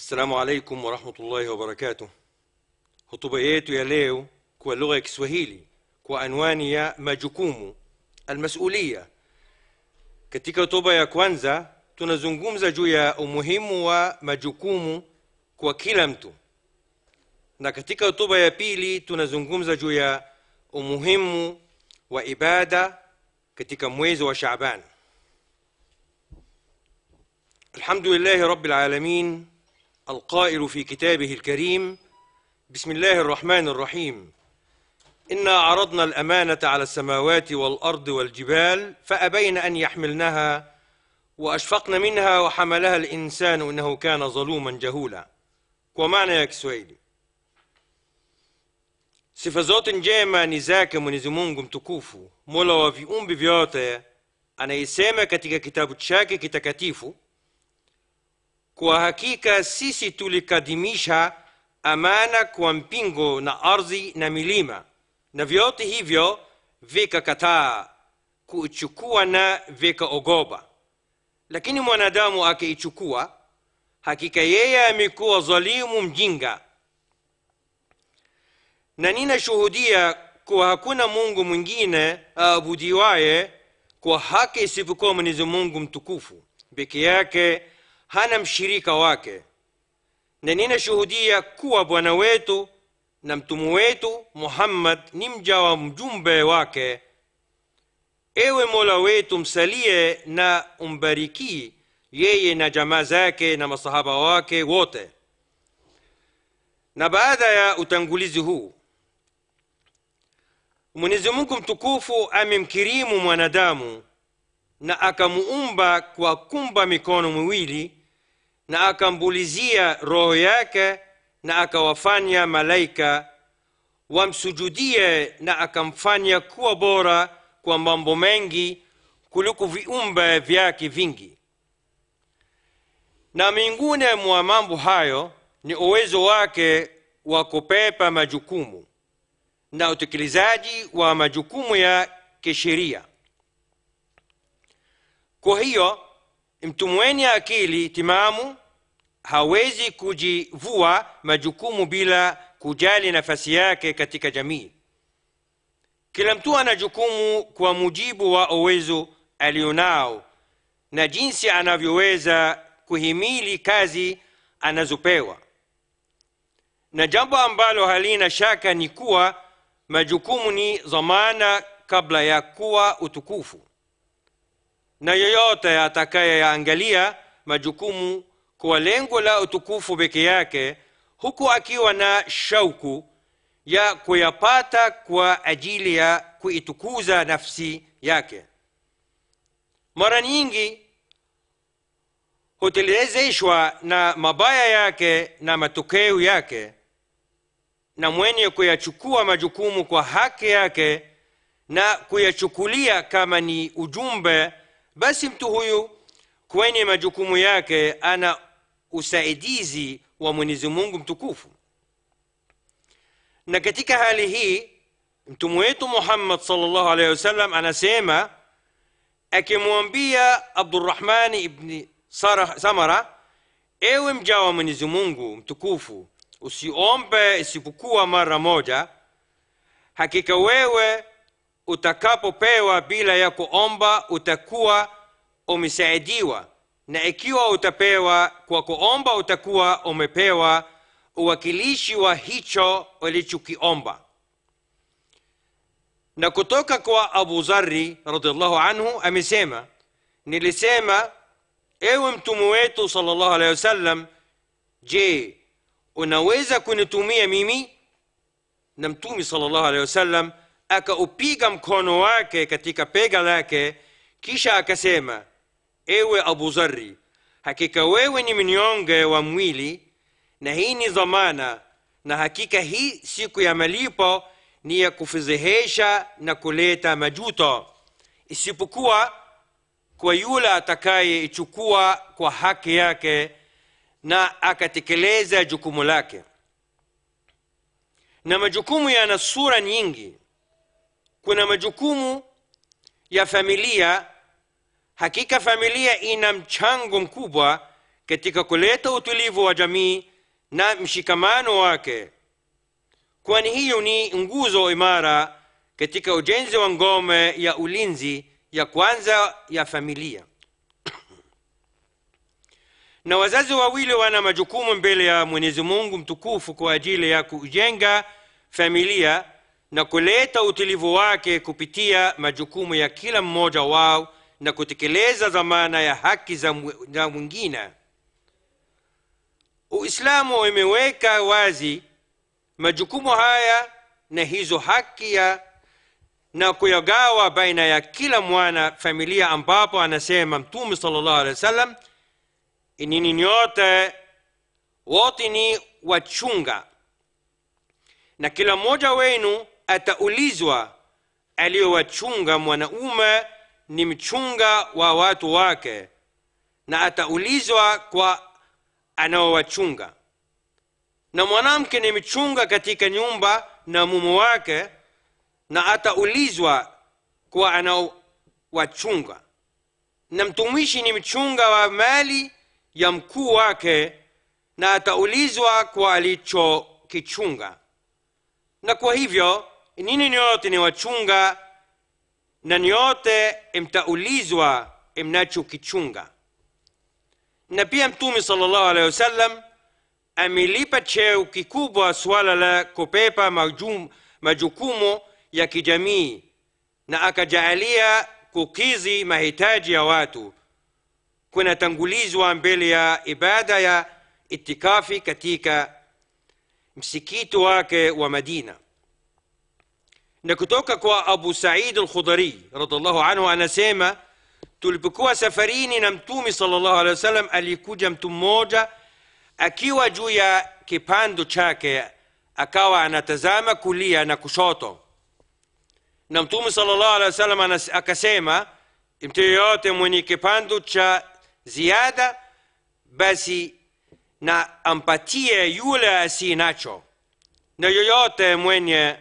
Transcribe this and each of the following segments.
السلام عليكم ورحمة الله وبركاته هطوبياتو يا ليو كوا لغة كسوهيلي كوا أنوانيا ما جكومو المسؤولية كتيكا طوبا يا كوانزا تنزنقومزا جويا ومهمو وما جكومو كوا كيلمتو نا كتيكا طوبا يا بيلي تنزنقومزا جويا ومهمو وإبادة كتيكا مويز وشعبان الحمد لله رب العالمين القائل في كتابه الكريم بسم الله الرحمن الرحيم انا عرضنا الامانه على السماوات والارض والجبال فابين ان يحملنها واشفقن منها وحملها الانسان انه كان ظلوما جهولا ومعنى يا كسويلي سفزات njema نزاك zake mwenyezi mungu mtukufu mola wa viumbe vyote anayesema katika kitabu chake kitakatifu Kwa hakika sisi tulikadimisha amana kwa mpingo na ardhi na milima, na vyote hivyo vikakataa kuichukua na vikaogopa. Lakini mwanadamu akiichukua, hakika yeye amekuwa zalimu mjinga. Na ninashuhudia kuwa hakuna Mungu mwingine aabudiwaye uh, kwa haki isipokuwa Mwenyezi Mungu mtukufu peke yake hana mshirika wake, na ninashuhudia kuwa Bwana wetu na mtumu wetu Muhammad ni mja wa mjumbe wake. Ewe Mola wetu, msalie na umbariki yeye na jamaa zake na masahaba wake wote. Na baada ya utangulizi huu, Mwenyezi Mungu mtukufu amemkirimu mwanadamu na akamuumba kwa kumba mikono miwili na akambulizia roho yake na akawafanya malaika wamsujudie na akamfanya kuwa bora kwa mambo mengi kuliko viumbe vyake vingi na mingune mwa mambo hayo ni uwezo wake wa kupepa majukumu na utekelezaji wa majukumu ya kisheria kwa hiyo mtumweni akili timamu hawezi kujivua majukumu bila kujali nafasi yake katika jamii kila mtu ana jukumu kwa mujibu wa uwezo alionao na jinsi anavyoweza kuhimili kazi anazopewa na jambo ambalo halina shaka ni kuwa majukumu ni dhamana kabla ya kuwa utukufu na yoyote atakayeyaangalia majukumu kwa lengo la utukufu peke yake, huku akiwa na shauku ya kuyapata kwa ajili ya kuitukuza nafsi yake. Mara nyingi hutelezeshwa na mabaya yake na matokeo yake, na mwenye kuyachukua majukumu kwa haki yake na kuyachukulia kama ni ujumbe, basi mtu huyu kwenye majukumu yake ana usaidizi wa mwenyezi mungu mtukufu na katika hali hii mtume wetu muhammad sallallahu alaihi wasallam anasema akimwambia abdurahmani ibni samara ewe mja wa mwenyezi mungu mtukufu usiombe isipokuwa mara moja hakika wewe utakapopewa bila ya kuomba utakuwa umesaidiwa na ikiwa utapewa kwa kuomba utakuwa umepewa uwakilishi wa hicho walichokiomba na kutoka kwa abu zari radiallahu anhu amesema nilisema ewe mtumu wetu salllahu alehi wasallam je unaweza kunitumia mimi na mtumi salllahu alehi wasallam akaupiga mkono wake katika pega lake kisha akasema ewe Abu Zari, hakika wewe ni mnyonge wa mwili, na hii ni dhamana, na hakika hii siku ya malipo ni ya kufedhehesha na kuleta majuto, isipokuwa kwa yule atakayeichukua kwa haki yake na akatekeleza jukumu lake. Na majukumu yana sura nyingi. Kuna majukumu ya familia Hakika familia ina mchango mkubwa katika kuleta utulivu wa jamii na mshikamano wake, kwani hiyo ni nguzo imara katika ujenzi wa ngome ya ulinzi ya kwanza ya familia. na wazazi wawili wana majukumu mbele ya Mwenyezi Mungu mtukufu kwa ajili ya kujenga familia na kuleta utulivu wake kupitia majukumu ya kila mmoja wao na kutekeleza dhamana ya haki za mwingine. Uislamu imeweka wazi majukumu haya na hizo haki ya na kuyagawa baina ya kila mwana familia, ambapo anasema Mtume sallallahu alaihi wasallam, inini nyote wote ni wachunga na kila mmoja wenu ataulizwa aliyowachunga mwanaume ni mchunga wa watu wake na ataulizwa kwa anaowachunga na mwanamke ni mchunga katika nyumba na mume wake na ataulizwa kwa anaowachunga na mtumishi ni mchunga wa mali ya mkuu wake na ataulizwa kwa alichokichunga na kwa hivyo nini niyote ni wachunga na nyote mtaulizwa mnachokichunga na pia mtume sallallahu alaihi wasallam amelipa cheo kikubwa suala la kupepa majum, majukumu ya kijamii na akajaalia kukizi mahitaji ya watu kunatangulizwa mbele ya ibada ya itikafi katika msikiti wake wa Madina na kutoka kwa Abu Said al-Khudri radhiallahu anhu anasema tulipokuwa safarini na Mtume sallallahu alaihi wasallam, alikuja mtu mmoja akiwa juu ya kipando chake, akawa anatazama kulia na kushoto, na Mtume sallallahu alaihi wasallam akasema, mtu yeyote mwenye kipando cha ziada basi na ampatie yule asi nacho, na yoyote mwenye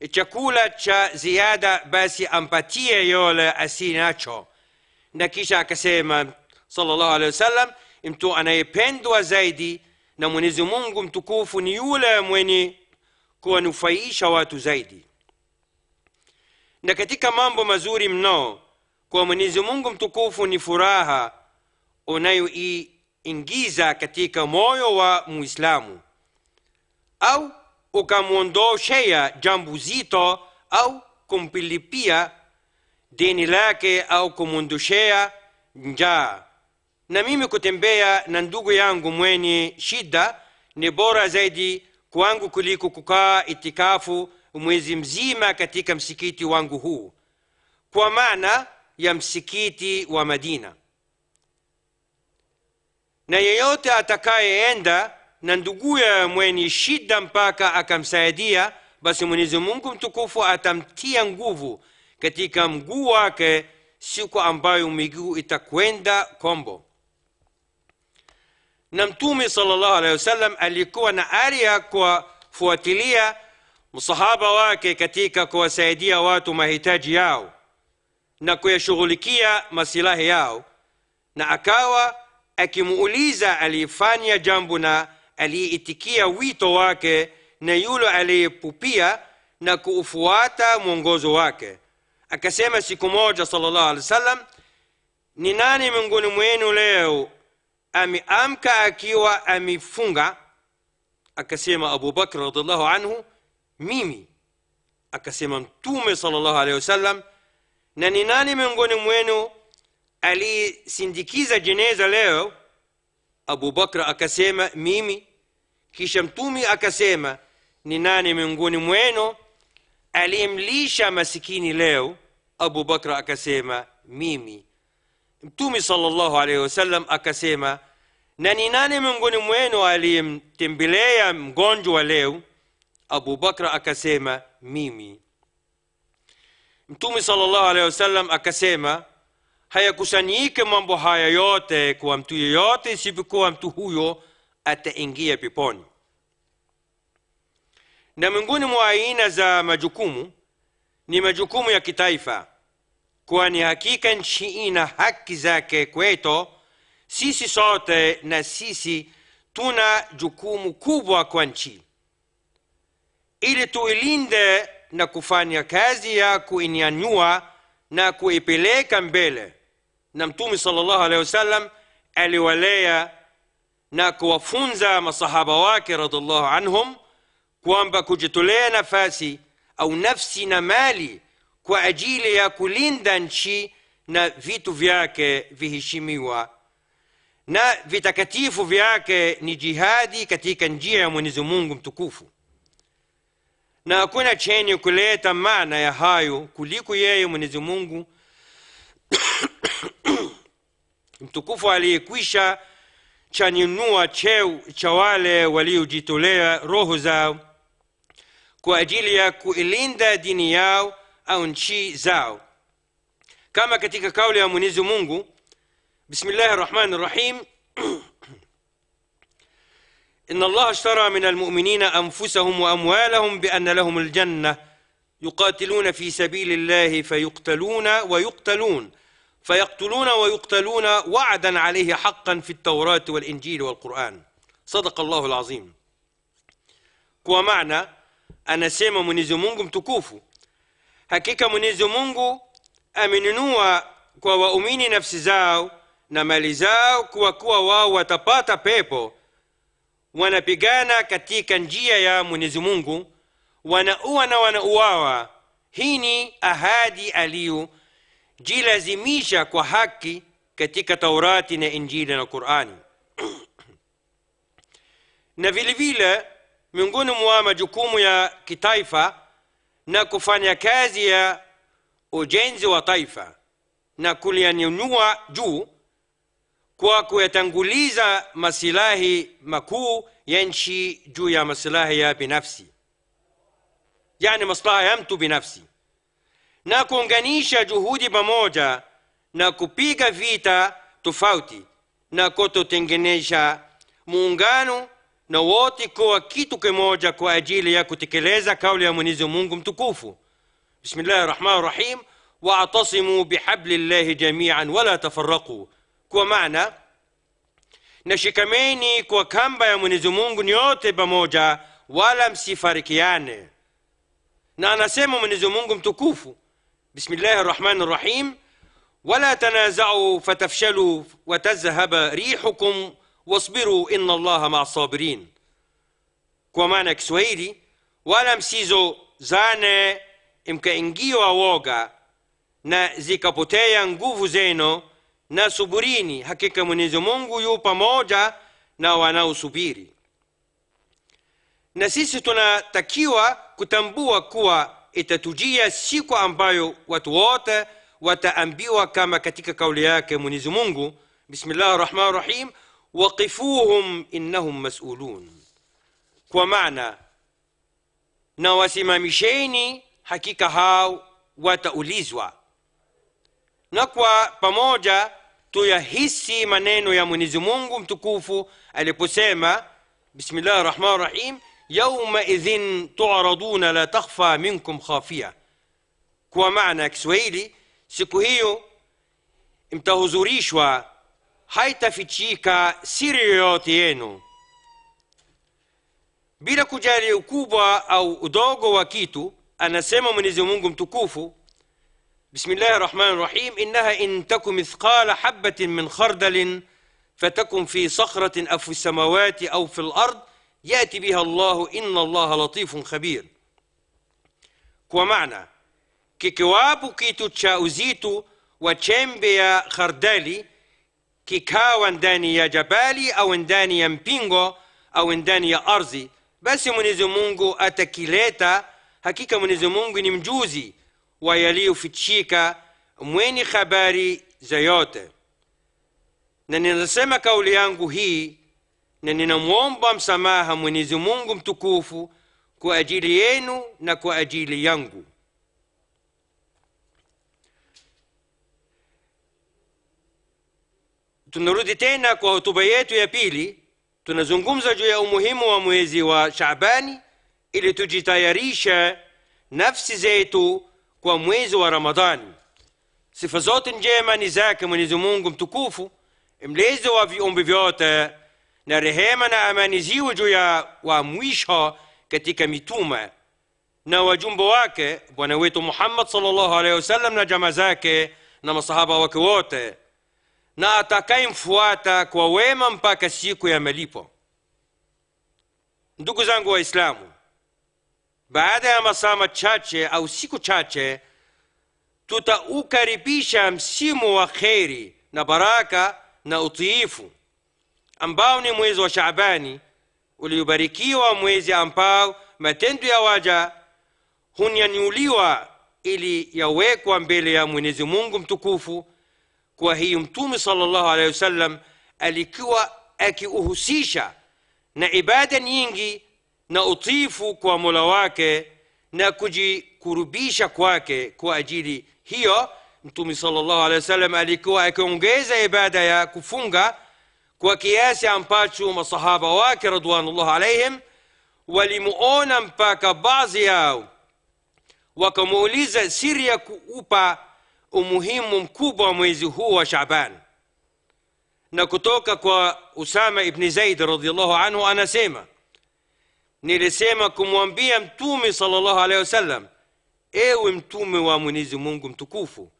E chakula cha ziada basi ampatie yole asinacho na kisha akasema sallallahu alaihi wasallam mtu anayependwa zaidi na mwenyezi mungu mtukufu ni yule mwenye kuwanufaisha watu zaidi na katika mambo mazuri mno kwa mwenyezi mungu mtukufu ni furaha unayoiingiza katika moyo wa muislamu au ukamwondoshea jambo zito au kumpilipia deni lake au kumwondoshea njaa na mimi kutembea na ndugu yangu mwenye shida ni bora zaidi kwangu kuliko kukaa itikafu mwezi mzima katika msikiti wangu huu kwa maana ya msikiti wa madina na yeyote atakayeenda na nduguya mwenye shida mpaka akamsaidia, basi Mwenyezi Mungu mtukufu atamtia nguvu katika mguu wake siku ambayo miguu itakwenda kombo. Na Mtume sallallahu wasallam alikuwa na ari ya kuwafuatilia msahaba wake katika kuwasaidia watu mahitaji yao na kuyashughulikia masilahi yao, na akawa akimuuliza alifanya jambo na aliyeitikia wito wake na yule aliyepupia na kuufuata mwongozo wake akasema siku moja sallallahu wa wasallam ni nani miongoni mwenu leo ameamka akiwa amefunga akasema abubakr radillahu anhu mimi akasema mtume sallallahu alehi wasallam na ni nani miongoni mwenu aliyesindikiza jeneza leo Abu Bakra akasema mimi, kisha Mtume akasema ni nani miongoni mwenu aliyemlisha masikini leo? Abu Bakra akasema mimi. Mtume sallallahu alayhi wasallam akasema na ni nani miongoni mwenu aliyemtembelea mgonjwa leo? Abu Bakra akasema mimi. Mtume sallallahu alayhi wasallam akasema hayakusanyike mambo haya yote kwa mtu yeyote isipokuwa mtu huyo ataingia peponi na miongoni mwa aina za majukumu ni majukumu ya kitaifa kwani hakika nchi ina haki zake kweto sisi sote na sisi tuna jukumu kubwa kwa nchi ili tuilinde na kufanya kazi ya kuinyanyua na kuipeleka mbele na mtume sallallahu alaihi wasallam aliwalea na kuwafunza masahaba wake radhiallahu anhum kwamba kujitolea nafasi au nafsi na mali kwa ajili ya kulinda nchi na vitu vyake viheshimiwa na vitakatifu vyake ni jihadi katika njia ya Mwenyezi Mungu mtukufu, na hakuna chenye kuleta maana ya hayo kuliko yeye Mwenyezi Mungu mtukufu aliyekwisha chaninua cheo cha wale waliojitolea roho zao kwa ajili ya kuilinda dini yao au nchi zao kama katika kauli ya mwenyezi mungu bismillahi rahmani rahim إن الله اشترى من المؤمنين أنفسهم وأموالهم بأن لهم الجنة يقاتلون في سبيل الله فيقتلون ويقتلون فيقتلون ويقتلون وعدا عليه حقا في التوراة والإنجيل والقرآن صدق الله العظيم كو معنى أنا سيما منيزو مونغو متكوفو هكيكا منيزو مونغو أمننوا كو وأميني نفس زاو نمالي زاو كو كو واو وتباتا بيبو ونبيغانا كتيكا نجيا يا منيزو مونغو ونأوانا ونأواوا هيني أهادي أليو jilazimisha kwa haki katika Taurati na Injili na Qurani. na vile vile miongoni mwa majukumu ya kitaifa na kufanya kazi ya ujenzi wa taifa na kulinyanyua juu kwa kuyatanguliza masilahi makuu ya nchi juu ya masilahi ya binafsi, yani maslaha ya mtu binafsi na kuunganisha juhudi pamoja na kupiga vita tofauti na kutotengeneza muungano na wote kuwa kitu kimoja kwa ajili ya kutekeleza kauli ya Mwenyezi Mungu mtukufu. Bismillahi rahmani rahim, waatasimu bihablillahi jamian wala tafaraqu, kwa maana nashikameni kwa kamba ya Mwenyezi Mungu nyote pamoja, wala msifarikiane. Na anasema Mwenyezi Mungu mtukufu بسم الله الرحمن الرحيم ولا تنازعوا فتفشلوا وتذهب ريحكم واصبروا ان الله مع الصابرين كومانا كسويلي ولا مسيزو زانا امكا انجيو اواجا نا زي كابوتايا نجوفو زينو نا صبريني هكيكا منيزو مونجو يو باموجا نا واناو صبيري نسيستنا تكيوا كتنبوا كوا itatujia siku ambayo watu wote wataambiwa kama katika kauli yake Mwenyezi Mungu, bismillahi rahmani rahim, waqifuhum innahum masulun, kwa maana na wasimamisheni, hakika hao wataulizwa. Na kwa pamoja tuyahisi maneno ya Mwenyezi Mungu mtukufu aliposema bismillahi rahmani rahim يومئذ تعرضون لا تخفى منكم خافية كو معنى كسويلي سكو هيو امتهزوريشوا حيتا في تشيكا سيريوتينو بلا كجالي كوبا أو دوغو وكيتو أنا سيمو من زمونكم تكوفو بسم الله الرحمن الرحيم إنها إن تكم مثقال حبة من خردل فتكن في صخرة أو في السماوات أو في الأرض يأتي بها الله إن الله لطيف خبير كو معنى كيكوابو كيتو تشاوزيتو وتشامبيا خردالي كيكاو انداني يا جبالي أو انداني يا أو انداني يا أرزي بس منيزو مونغو أتاكيليتا هكيكا منيزو مونغو نمجوزي ويليو في تشيكا مويني خباري زيوتة ننسمك أوليانغو هي na ninamwomba msamaha Mwenyezi Mungu mtukufu kwa ajili yenu na kwa ajili yangu. Tunarudi tena kwa hotuba yetu ya pili, tunazungumza juu ya umuhimu wa mwezi wa shabani ili tujitayarisha nafsi zetu kwa mwezi wa ramadani Sifa zote njema ni zake Mwenyezi Mungu mtukufu, mlezi wa viumbi vyote na rehema na amani ziwe juu ya wa mwisho katika mitume na wajumbe wake bwana wetu muhammad salllahu alaihi wasallam na jamaa zake na masahaba wake wote na atakayemfuata kwa wema mpaka siku ya malipo ndugu zangu waislamu baada ya masaa machache au siku chache tutaukaribisha msimu wa kheri na baraka na utiifu ambao ni mwezi wa Shaabani uliobarikiwa, mwezi ambao matendo ya waja hunyanyuliwa ili yawekwa mbele ya Mwenyezi Mungu mtukufu. Kwa hiyo Mtume sallallahu alaihi wasallam alikuwa akiuhusisha na ibada nyingi na utifu kwa Mola wake na kujikurubisha kwake. Kwa ajili hiyo Mtume sallallahu alaihi wasallam alikuwa akiongeza ibada ya kufunga kiasi ambacho masahaba wake radwanullah alaihim walimuona mpaka baadhi yao wakamuuliza siri ya kuupa umuhimu mkubwa wa mwezi huu wa shaban Na kutoka kwa Usama ibn Zaid radhiallahu anhu anasema, nilisema kumwambia Mtume sallallahu alehi wasallam, ewe Mtume wa Mwenyezi Mungu mtukufu,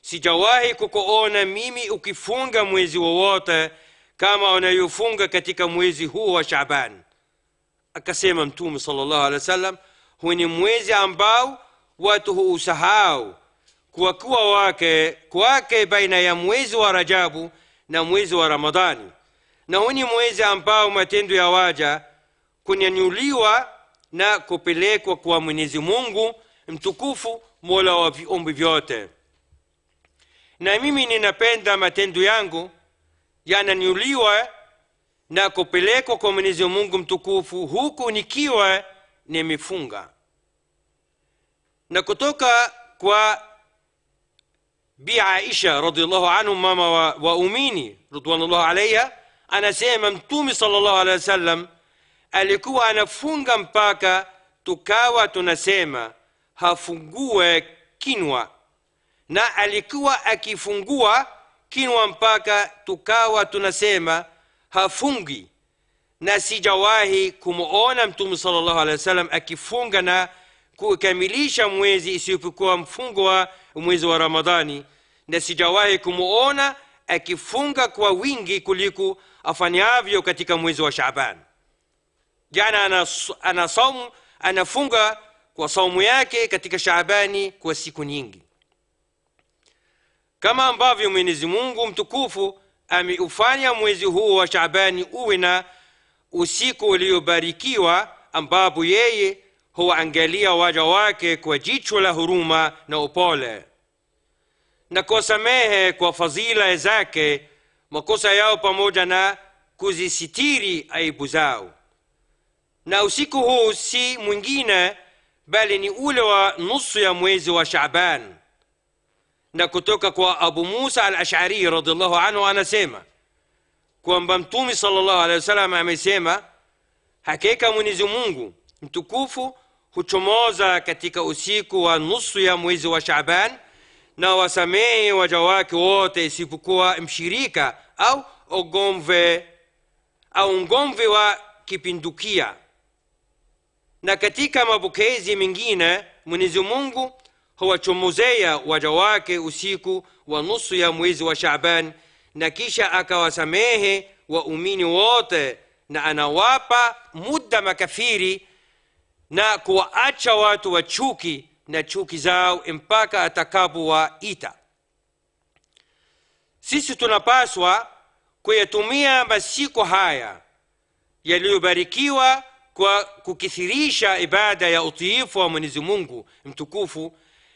sijawahi kukuona mimi ukifunga mwezi wowote kama wanayofunga katika mwezi huu wa Shaaban. Akasema Mtume sallallahu wa sallam huu ni mwezi ambao watu huusahau kwa kuwa wake kwake baina ya mwezi wa Rajabu na mwezi wa ramadani na huu ni mwezi ambao matendo ya waja kunyanyuliwa na kupelekwa kwa Mwenyezi Mungu mtukufu, mola wa viumbi vyote. Na mimi ninapenda matendo yangu yananiuliwa na kupelekwa kwa Mwenyezi Mungu mtukufu huku nikiwa nimefunga. Na kutoka kwa Bi Aisha radhiallahu anhu, mama wa, wa umini alaiha, anasema Mtume sallallahu alehi wasallam alikuwa anafunga mpaka tukawa tunasema hafungue kinwa na alikuwa akifungua kinwa mpaka tukawa tunasema hafungi na sijawahi kumwona mtume sallallahu alaihi wasallam akifunga na kukamilisha mwezi isipokuwa mfungo wa mwezi wa Ramadhani, na sijawahi kumwona akifunga kwa wingi kuliko afanyavyo katika mwezi wa Shaaban. Jana anasaumu anafunga kwa saumu yake katika Shaabani kwa siku nyingi kama ambavyo mwenyezi mungu mtukufu ameufanya mwezi huo wa shabani uwe na usiku uliobarikiwa ambapo yeye huwaangalia waja wake kwa jicho la huruma na upole na kuwasamehe kwa fadhila zake makosa yao pamoja na kuzisitiri aibu zao na usiku huu si mwingine bali ni ule wa nusu ya mwezi wa shaban na kutoka kwa abu musa al ashari radiallahu anhu anasema kwamba mtume salllahu alehi wasallam amesema hakika mwenyezi mungu mtukufu huchomoza katika usiku wa nusu ya mwezi wa shaban na wasamehe waja wake wote isipokuwa mshirika au ogomve au ngomve wa kipindukia na katika mapokezi mengine mwenyezi mungu huwachomozea waja wake usiku wa nusu ya mwezi wa Shaaban, na kisha akawasamehe waumini wote, na anawapa muda makafiri na kuwaacha watu wa chuki na chuki zao mpaka atakapowaita. Sisi tunapaswa kuyatumia masiku haya yaliyobarikiwa kwa kukithirisha ibada ya utiifu wa Mwenyezi Mungu mtukufu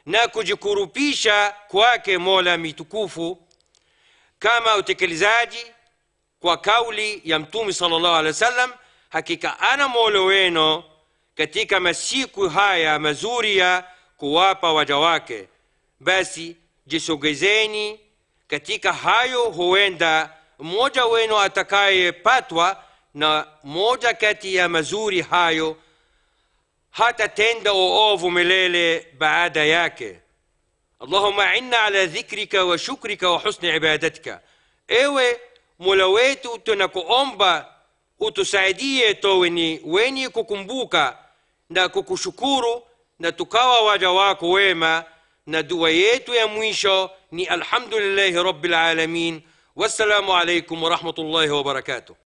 na kujikurupisha kwake Mola mitukufu kama utekelezaji kwa kauli ya Mtume alehi wa sallam hakika ana Mola wenu katika masiku haya mazuri ya kuwapa waja wake, basi jisogezeni katika hayo, huenda mmoja wenu atakayepatwa na moja kati ya mazuri hayo. هاتا تندا وقوف مليلي بعادة ياك اللهم عنا على ذكرك وشكرك وحسن عبادتك ايوه ملويتو tunakuomba utusaidie toweni wenye kukumbuka na kukushukuru na tukawa waja wako wema na dua yetu ya mwisho ni alhamdulillahi rabbil alamin wassalamu alaikum warahmatullahi wabarakatuh